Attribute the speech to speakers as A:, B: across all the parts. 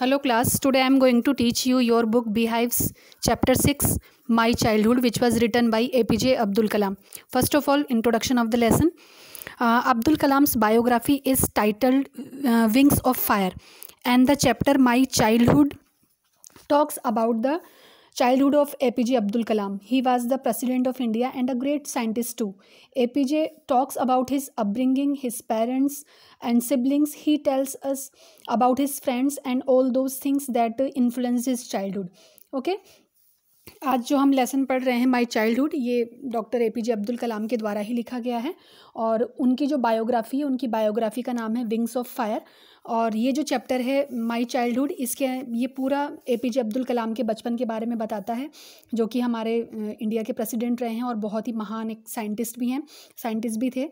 A: Hello class, today I am going to teach you your book Beehives chapter 6 My Childhood which was written by APJ Abdul Kalam. First of all, introduction of the lesson. Uh, Abdul Kalam's biography is titled uh, Wings of Fire and the chapter My Childhood talks about the Childhood of APJ Abdul Kalam. He was the President of India and a great scientist too. APJ talks about his upbringing, his parents and siblings. He tells us about his friends and all those things that influenced his childhood. Okay. आज जो हम lesson पढ़ रहे हैं my childhood ये doctor A P J Abdul Kalam के द्वारा ही लिखा गया है और उनकी जो बायोग्राफी है उनकी बायोग्राफी का नाम है विंग्स ऑफ फायर और ये जो चैप्टर है माय चाइल्डहुड इसके ये पूरा ए पी जे अब्दुल कलाम के बचपन के बारे में बताता है जो कि हमारे इंडिया के प्रेसिडेंट रहे हैं और बहुत ही महान एक साइंटिस्ट भी हैं साइंटिस्ट भी थे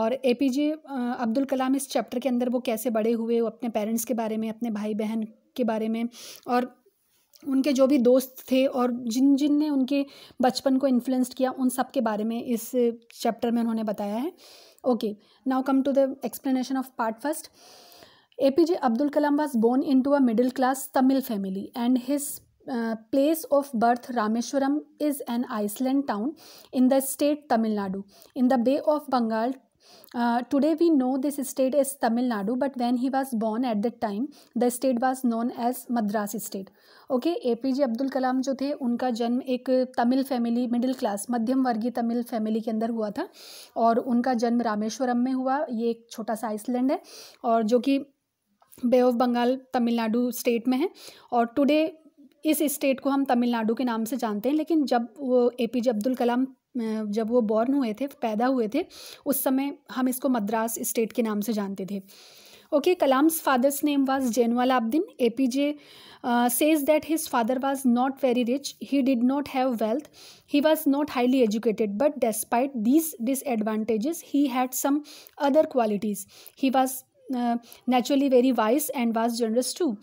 A: और ए पी जे अब्दुल कलाम इस चैप्टर के अंदर वो कैसे बड़े हुए अपने पेरेंट्स के बारे में अपने भाई बहन के बारे में और उनके जो भी दोस्त थे और जिन जिन ने उनके बचपन को इन्फ्लुएंस्ड किया उन सब के बारे में इस चैप्टर में उन्होंने बताया है okay now come to the explanation of part first A P J Abdul Kalam was born into a middle class Tamil family and his place of birth Rameswaram is an island town in the state Tamil Nadu in the bay of Bengal today we know this state is Tamil Nadu but when he was born at the time the state was known as Madras state okay A P J Abdul Kalam जो थे उनका जन्म एक Tamil family middle class मध्यम वर्गीय Tamil family के अंदर हुआ था और उनका जन्म रामेश्वरम में हुआ ये एक छोटा सा आइसलैंड है और जो कि bay of Bengal Tamil Nadu state में है और टुडे इस स्टेट को हम तमिलनाडु के नाम से जानते हैं लेकिन जब वो ए पी जे अब्दुल कलाम जब वो बॉर्न हुए थे पैदा हुए थे उस समय हम इसको मद्रास स्टेट के नाम से जानते थे okay Kalam's father's name was Abdeen A P J says that his father was not very rich he did not have wealth he was not highly educated but despite these disadvantages he had some other qualities he was naturally very wise and was generous to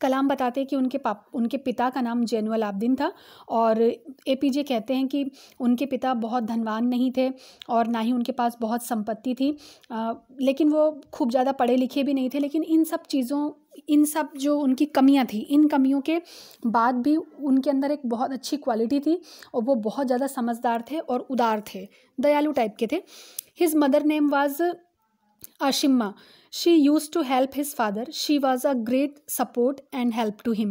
A: Kalam बताते हैं कि उनके पाप उनके पिता का नाम जैनुअल आब्दीन था और ए पी जे कहते हैं कि उनके पिता बहुत धनवान नहीं थे और ना ही उनके पास बहुत संपत्ति थी आ, लेकिन वो खूब ज़्यादा पढ़े लिखे भी नहीं थे लेकिन इन सब चीज़ों इन सब जो उनकी कमियां थी इन कमियों के बाद भी उनके अंदर एक बहुत अच्छी क्वालिटी थी और वो बहुत ज़्यादा समझदार थे और उदार थे दयालु टाइप के थे his mother name was Ashiamma she used to help his father she was a great support and help to him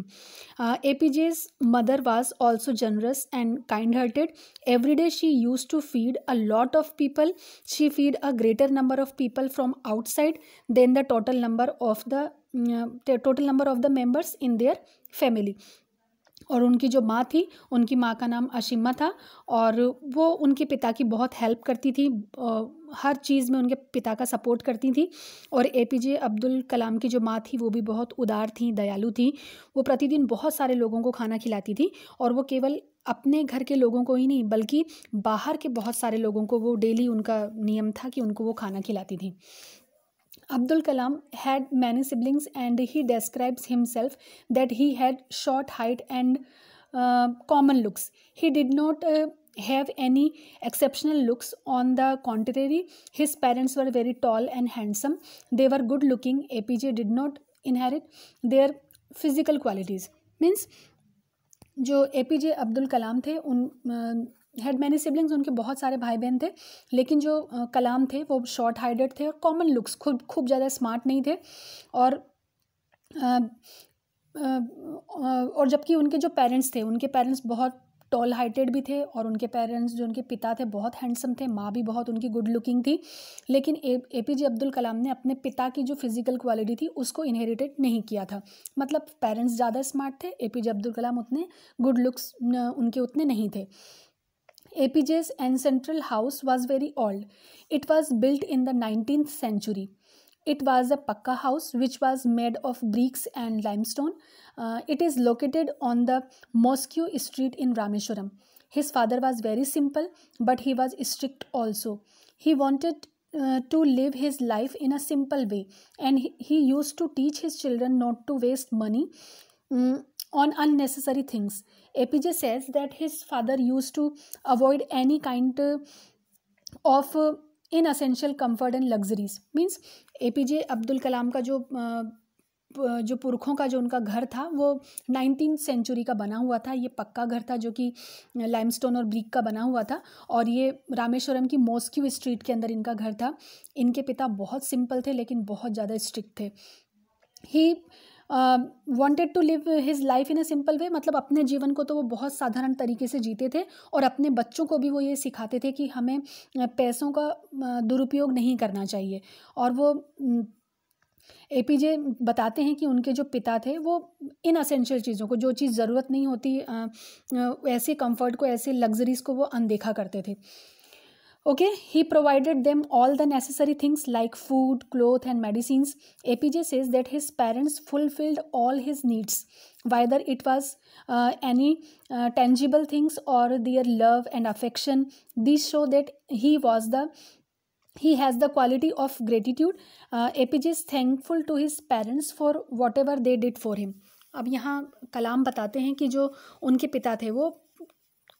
A: uh, apj's mother was also generous and kind hearted every day she used to feed a lot of people she feed a greater number of people from outside than the total number of the uh, total number of the members in their family और उनकी जो माँ थी उनकी माँ का नाम अशिमा था और वो उनके पिता की बहुत हेल्प करती थी हर चीज़ में उनके पिता का सपोर्ट करती थी और ए पी जे अब्दुल कलाम की जो माँ थी वो भी बहुत उदार थी दयालु थी वो प्रतिदिन बहुत सारे लोगों को खाना खिलाती थी और वो केवल अपने घर के लोगों को ही नहीं बल्कि बाहर के बहुत सारे लोगों को वो डेली उनका नियम था कि उनको वो खाना खिलाती थी Abdul Kalam had many siblings and he describes himself that he had short height and common looks he did not have any exceptional looks on the contrary his parents were very tall and handsome they were good looking A P J did not inherit their physical qualities means जो A P J Abdul कलाम थे उन had many siblings उनके बहुत सारे भाई बहन थे लेकिन जो uh, कलाम थे वो शॉर्ट हाइडेड थे और कॉमन लुक्स खूब खूब ज़्यादा स्मार्ट नहीं थे और uh, और जबकि उनके जो पेरेंट्स थे उनके पेरेंट्स बहुत टॉल हाइटेड भी थे और उनके पेरेंट्स जो उनके पिता थे बहुत हैंडसम थे माँ भी बहुत उनकी गुड लुकिंग थी लेकिन ए पी जे अब्दुल कलाम ने अपने पिता की जो फिज़िकल क्वालिटी थी उसको इनहेरिटेड नहीं किया था मतलब पेरेंट्स ज़्यादा स्मार्ट थे ए पी जे अब्दुल कलाम उतने गुड लुक्स उनके उतने नहीं थे A P J ancestral house was very old it was built in the nineteen century It was a pakka house which was made of bricks and limestone. Uh, it is located on the mosque Street in Rameshwaram. His father was very simple, but he was strict also. He wanted uh, to live his life in a simple way, and he, he used to teach his children not to waste money um, on unnecessary things. APJ says that his father used to avoid any kind of uh, inessential comfort and luxuries means A P J Abdul Kalam का जो जो पुरखों का जो उनका घर था वो nineteen century का बना हुआ था ये पक्का घर था जो कि लाइमस्टोन और ब्रिक का बना हुआ था और ये रामेश्वरम की मोस्क्यू स्ट्रीट के अंदर इनका घर था इनके पिता बहुत सिंपल थे लेकिन बहुत ज़्यादा स्ट्रिक्ट थे he wanted to live his life in a simple way मतलब अपने जीवन को तो वो बहुत साधारण तरीके से जीते थे और अपने बच्चों को भी वो ये सिखाते थे कि हमें पैसों का दुरुपयोग नहीं करना चाहिए और वो ए पी जे बताते हैं कि उनके जो पिता थे वो इन असेंशियल चीज़ों को जो चीज़ ज़रूरत नहीं होती ऐसे कंफर्ट को ऐसे लग्जरीज़ को वो अनदेखा करते थे okay he provided them all the necessary things like food cloth and medicine A P J says that his parents fulfilled all his needs whether it was any tangible things or their love and affection this show that he was the he has the quality of gratitude A P J is thankful to his parents for whatever they did for him अब यहाँ कलाम बताते हैं कि जो उनके पिता थे वो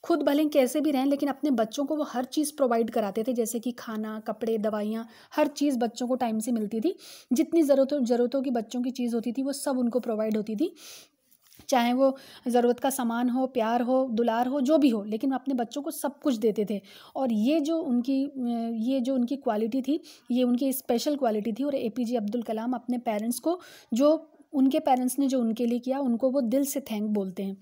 A: खुद भले कैसे भी रहें लेकिन अपने बच्चों को वो हर चीज़ प्रोवाइड कराते थे जैसे कि खाना कपड़े दवाइयाँ हर चीज़ बच्चों को टाइम से मिलती थी जितनी ज़रूरतों ज़रूरतों की बच्चों की चीज़ होती थी वो सब उनको प्रोवाइड होती थी चाहे वो ज़रूरत का सामान हो प्यार हो दुलार हो जो भी हो लेकिन अपने बच्चों को सब कुछ देते थे और ये जो उनकी ये जो उनकी क्वालिटी थी ये उनकी स्पेशल क्वालिटी थी और ए पी जे अब्दुल कलाम अपने पेरेंट्स को जो उनके पेरेंट्स ने जो उनके लिए किया उनको वो दिल से थैंक बोलते हैं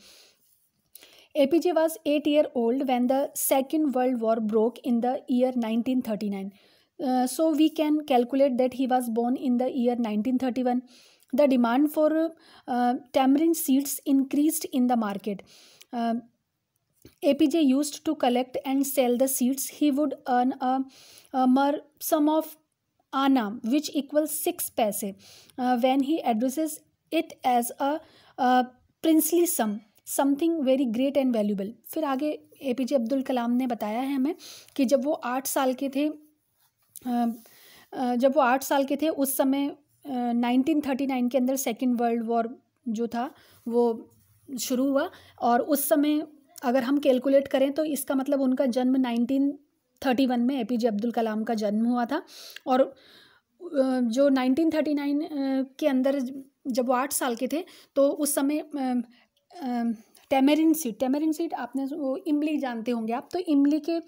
A: APJ was 8 year old when the Second World War broke in the year 1939. Uh, so we can calculate that he was born in the year 1931. The demand for uh, tamarind seeds increased in the market. Uh, um, APJ used to collect and sell the seeds. He would earn a, a sum of anam, which equals 6 paise, uh, when he addresses it as a princely sum something very great and valuable फिर आगे ए P J Abdul Kalam ने बताया है हमें कि जब वो आठ साल के थे जब वो आठ साल के थे उस समय नाइनटीन थर्टी नाइन के अंदर सेकेंड वर्ल्ड वॉर जो था वो शुरू हुआ और उस समय अगर हम कैलकुलेट करें तो इसका मतलब उनका जन्म नाइनटीन थर्टी वन में ए पी जे अब्दुल कलाम का जन्म हुआ था और जो नाइनटीन थर्टी नाइन के अंदर जब वो आठ साल के थे तो उस समय टेमेरिन सीड टेमेरिन सीड आपने वो इमली जानते होंगे आप तो इमली के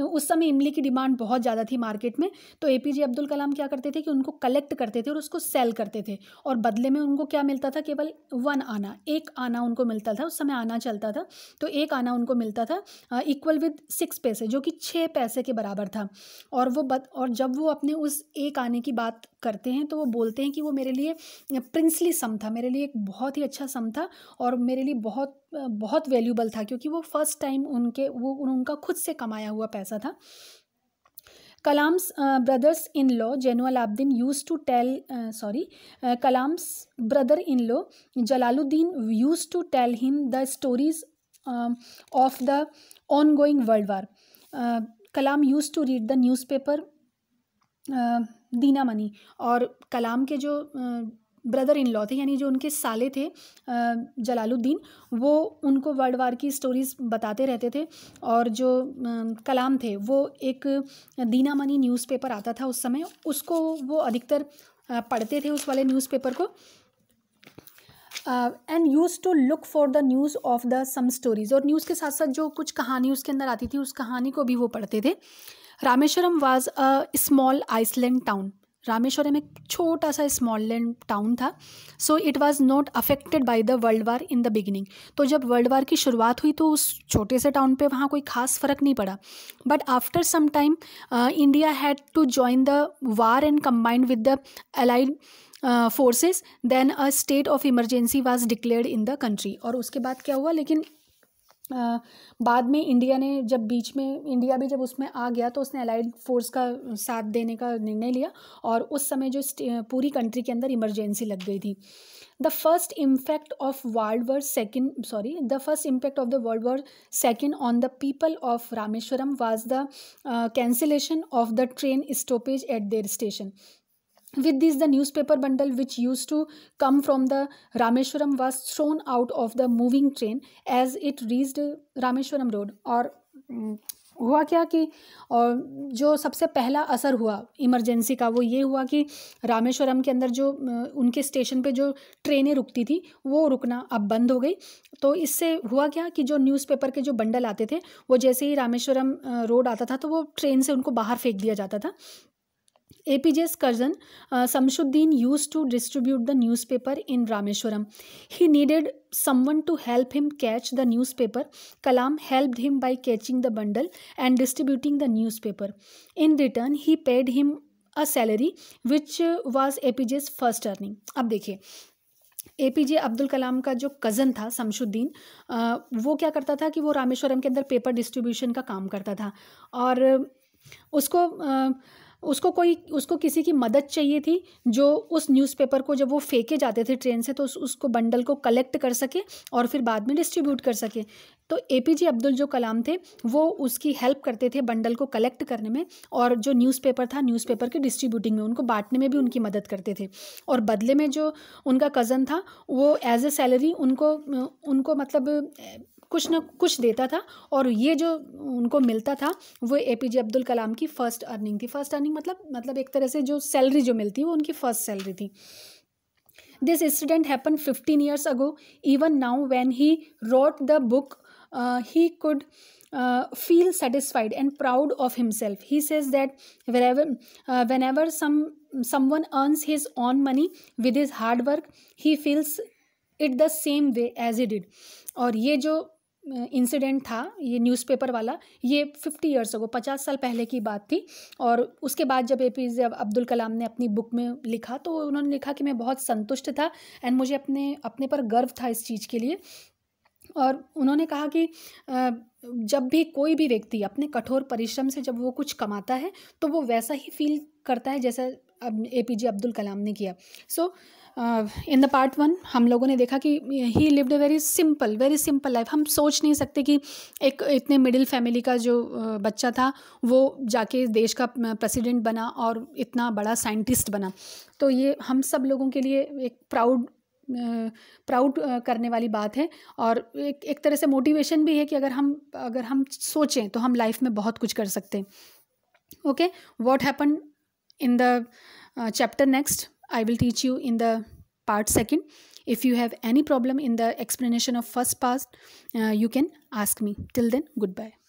A: उस समय इमली की डिमांड बहुत ज़्यादा थी मार्केट में तो ए पी जे अब्दुल कलाम क्या करते थे कि उनको कलेक्ट करते थे और उसको सेल करते थे और बदले में उनको क्या मिलता था केवल वन आना एक आना उनको मिलता था उस समय आना चलता था तो एक आना उनको मिलता था इक्वल विद सिक्स पैसे जो कि छः पैसे के बराबर था और वो बद और जब वो अपने उस एक आने की बात करते हैं तो वो बोलते हैं कि वो मेरे लिए प्रिंसली सम था मेरे लिए एक बहुत ही अच्छा सम था और मेरे लिए बहुत बहुत वैल्यूबल था क्योंकि वो फर्स्ट टाइम उनके वो उनका खुद से कमाया हुआ पैसा था Kalam's brothers in law Jainul Abdeen use to tell sorry Kalam's brother in law Jalaluddin use to tell him the stories of the ongoing world war Kalam use to read the newspaper Dinamani और कलाम के जो ब्रदर इन लॉ थे यानी जो उनके साले थे जलालुद्दीन वो उनको वर्ल्ड वार की स्टोरीज़ बताते रहते थे और जो कलाम थे वो एक दीना मनी न्यूज़पेपर आता था उस समय उसको वो अधिकतर पढ़ते थे उस वाले न्यूज़पेपर को and use to look for the news of the some stories और न्यूज़ के साथ साथ जो कुछ कहानी उसके अंदर आती थी उस कहानी को भी वो पढ़ते थे Rameswaram was a small island town Rameswaram एक छोटा सा स्मॉल लैंड टाउन था so it was not affected by the world war in the beginning तो जब वर्ल्ड वार की शुरुआत हुई तो उस छोटे से टाउन पे वहाँ कोई खास फ़र्क नहीं पड़ा but after some time India had to join the war and combined with the allied forces then a state of emergency was declared in the country और उसके बाद क्या हुआ लेकिन बाद में इंडिया ने जब बीच में इंडिया भी जब उसमें आ गया तो उसने अलाइड फोर्स का साथ देने का निर्णय लिया और उस समय जो पूरी कंट्री के अंदर इमरजेंसी लग गई थी the first impact of world war second sorry the first impact of the world war second on the people of Rameswaram was the cancellation of the train stoppage at their station with this the newspaper bundle which used to come from the rameshwaram was thrown out of the moving train as it reached rameshwaram road और mm, हुआ क्या कि और जो सबसे पहला असर हुआ इमरजेंसी का वो ये हुआ कि रामेश्वरम के अंदर जो उनके स्टेशन पे जो ट्रेनें रुकती थी वो रुकना अब बंद हो गई तो इससे हुआ क्या कि जो न्यूज़पेपर के जो बंडल आते थे वो जैसे ही रामेश्वरम रोड आता था तो वो ट्रेन से उनको बाहर फेंक दिया जाता था A P J's cousin Samsuddin use to distribute the newspaper in Rameswaram he needed someone to help him catch the newspaper Kalam help him by catching the bundle and distributing the newspaper in return he paid him a salary which was A P J's first earning अब देखिए ए P J Abdul Kalam का जो cousin था Shamsuddin uh, वो क्या करता था कि वो रामेश्वरम के अंदर पेपर डिस्ट्रीब्यूशन का काम करता था और uh, उसको आ, uh, उसको कोई उसको किसी की मदद चाहिए थी जो उस न्यूज़पेपर को जब वो फेंके जाते थे ट्रेन से तो उस, उसको बंडल को कलेक्ट कर सके और फिर बाद में डिस्ट्रीब्यूट कर सके तो ए पी जे अब्दुल जो कलाम थे वो उसकी हेल्प करते थे बंडल को कलेक्ट करने में और जो न्यूज़पेपर था न्यूज़पेपर के डिस्ट्रीब्यूटिंग में उनको बांटने में भी उनकी मदद करते थे और बदले में जो उनका कज़न था वो एज ए सैलरी उनको उनको मतलब कुछ ना कुछ देता था और ये जो उनको मिलता था वो ए पी जे अब्दुल कलाम की फ़र्स्ट अर्निंग थी फर्स्ट अर्निंग मतलब मतलब एक तरह से जो सैलरी जो मिलती वो उनकी फ़र्स्ट सैलरी थी this incident happen fifteen years ago even now when he wrote the book he could Uh, feel satisfied and proud of himself he says that wherever uh, whenever some someone earns his own money with his hard work he feels it the same way as he did और ये जो incident था ये newspaper वाला ये fifty years ago पचास साल पहले की बात थी और उसके बाद जब ए पी जे अब्दुल कलाम ने अपनी बुक में लिखा तो उन्होंने लिखा कि मैं बहुत संतुष्ट था एंड मुझे अपने अपने पर गर्व था इस चीज़ के लिए और उन्होंने कहा कि जब भी कोई भी व्यक्ति अपने कठोर परिश्रम से जब वो कुछ कमाता है तो वो वैसा ही फील करता है जैसा ए पी जे अब्दुल कलाम ने किया so so, in the part one हम लोगों ने देखा कि he lived a very simple very simple life हम सोच नहीं सकते कि एक इतने मिडिल फैमिली का जो uh, बच्चा था वो जाके देश का प्रेसिडेंट uh, बना और इतना बड़ा साइंटिस्ट बना तो ये हम सब लोगों के लिए एक प्राउड प्राउड uh, करने वाली बात है और एक एक तरह से मोटिवेशन भी है कि अगर हम अगर हम सोचें तो हम लाइफ में बहुत कुछ कर सकते हैं okay what happen in the chapter next I will teach you in the part second. If you have any problem in the explanation of first part, uh, you can ask me. Till then, goodbye.